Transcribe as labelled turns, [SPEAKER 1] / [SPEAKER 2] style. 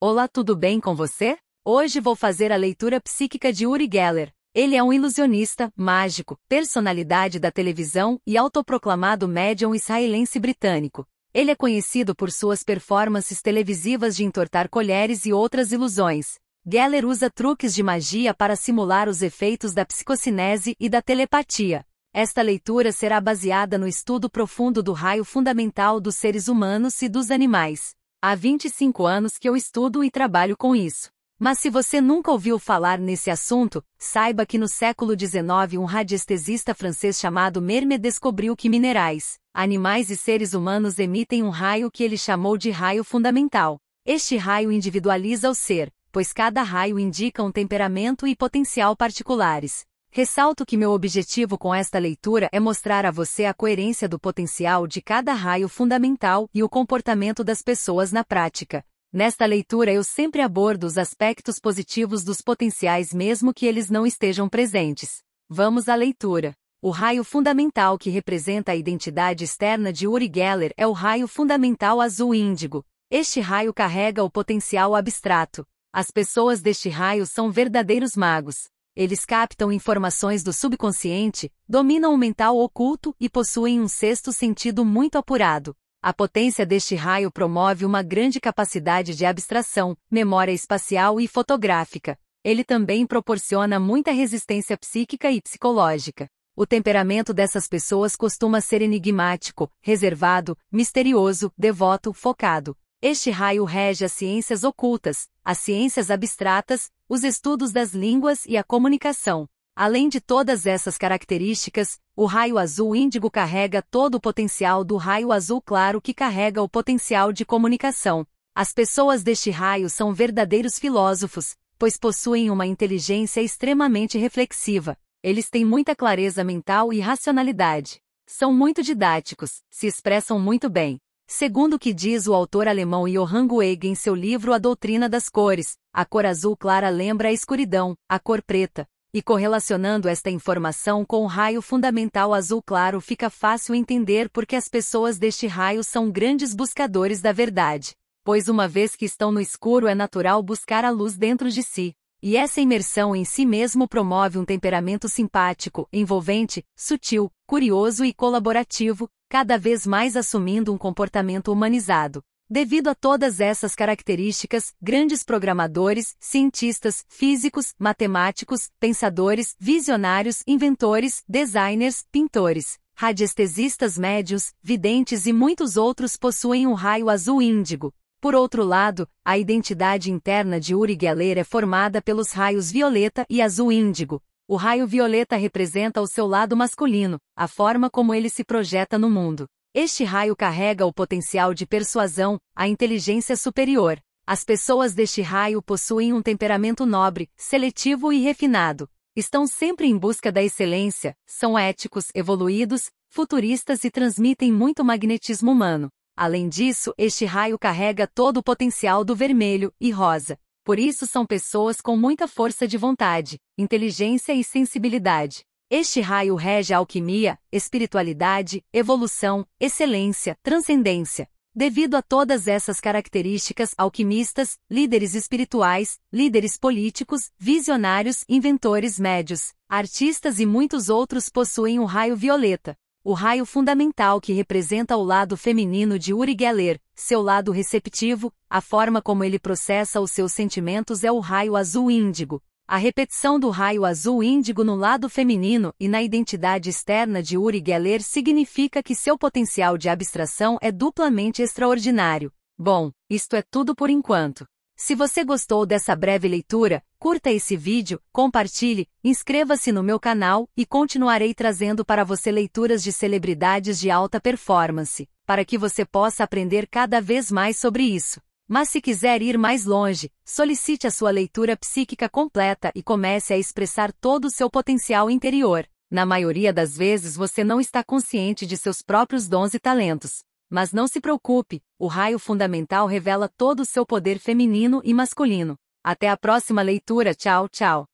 [SPEAKER 1] Olá, tudo bem com você? Hoje vou fazer a leitura psíquica de Uri Geller. Ele é um ilusionista, mágico, personalidade da televisão e autoproclamado médium israelense britânico. Ele é conhecido por suas performances televisivas de entortar colheres e outras ilusões. Geller usa truques de magia para simular os efeitos da psicocinese e da telepatia. Esta leitura será baseada no estudo profundo do raio fundamental dos seres humanos e dos animais. Há 25 anos que eu estudo e trabalho com isso. Mas se você nunca ouviu falar nesse assunto, saiba que no século XIX um radiestesista francês chamado Merme descobriu que minerais, animais e seres humanos emitem um raio que ele chamou de raio fundamental. Este raio individualiza o ser, pois cada raio indica um temperamento e potencial particulares. Ressalto que meu objetivo com esta leitura é mostrar a você a coerência do potencial de cada raio fundamental e o comportamento das pessoas na prática. Nesta leitura eu sempre abordo os aspectos positivos dos potenciais mesmo que eles não estejam presentes. Vamos à leitura. O raio fundamental que representa a identidade externa de Uri Geller é o raio fundamental azul índigo. Este raio carrega o potencial abstrato. As pessoas deste raio são verdadeiros magos. Eles captam informações do subconsciente, dominam o mental oculto e possuem um sexto sentido muito apurado. A potência deste raio promove uma grande capacidade de abstração, memória espacial e fotográfica. Ele também proporciona muita resistência psíquica e psicológica. O temperamento dessas pessoas costuma ser enigmático, reservado, misterioso, devoto, focado. Este raio rege as ciências ocultas, as ciências abstratas, os estudos das línguas e a comunicação. Além de todas essas características, o raio azul índigo carrega todo o potencial do raio azul claro que carrega o potencial de comunicação. As pessoas deste raio são verdadeiros filósofos, pois possuem uma inteligência extremamente reflexiva. Eles têm muita clareza mental e racionalidade. São muito didáticos, se expressam muito bem, Segundo o que diz o autor alemão Johann Goeg em seu livro A Doutrina das Cores, a cor azul clara lembra a escuridão, a cor preta. E correlacionando esta informação com o raio fundamental azul claro fica fácil entender porque as pessoas deste raio são grandes buscadores da verdade. Pois uma vez que estão no escuro é natural buscar a luz dentro de si. E essa imersão em si mesmo promove um temperamento simpático, envolvente, sutil, curioso e colaborativo, cada vez mais assumindo um comportamento humanizado. Devido a todas essas características, grandes programadores, cientistas, físicos, matemáticos, pensadores, visionários, inventores, designers, pintores, radiestesistas médios, videntes e muitos outros possuem um raio azul índigo. Por outro lado, a identidade interna de Uri Geller é formada pelos raios violeta e azul índigo, o raio violeta representa o seu lado masculino, a forma como ele se projeta no mundo. Este raio carrega o potencial de persuasão, a inteligência superior. As pessoas deste raio possuem um temperamento nobre, seletivo e refinado. Estão sempre em busca da excelência, são éticos, evoluídos, futuristas e transmitem muito magnetismo humano. Além disso, este raio carrega todo o potencial do vermelho e rosa. Por isso são pessoas com muita força de vontade, inteligência e sensibilidade. Este raio rege a alquimia, espiritualidade, evolução, excelência, transcendência. Devido a todas essas características, alquimistas, líderes espirituais, líderes políticos, visionários, inventores médios, artistas e muitos outros possuem o um raio violeta. O raio fundamental que representa o lado feminino de Uri Geller, seu lado receptivo, a forma como ele processa os seus sentimentos é o raio azul índigo. A repetição do raio azul índigo no lado feminino e na identidade externa de Uri Geller significa que seu potencial de abstração é duplamente extraordinário. Bom, isto é tudo por enquanto. Se você gostou dessa breve leitura, curta esse vídeo, compartilhe, inscreva-se no meu canal e continuarei trazendo para você leituras de celebridades de alta performance para que você possa aprender cada vez mais sobre isso. Mas se quiser ir mais longe, solicite a sua leitura psíquica completa e comece a expressar todo o seu potencial interior. Na maioria das vezes você não está consciente de seus próprios dons e talentos. Mas não se preocupe, o raio fundamental revela todo o seu poder feminino e masculino. Até a próxima leitura, tchau, tchau.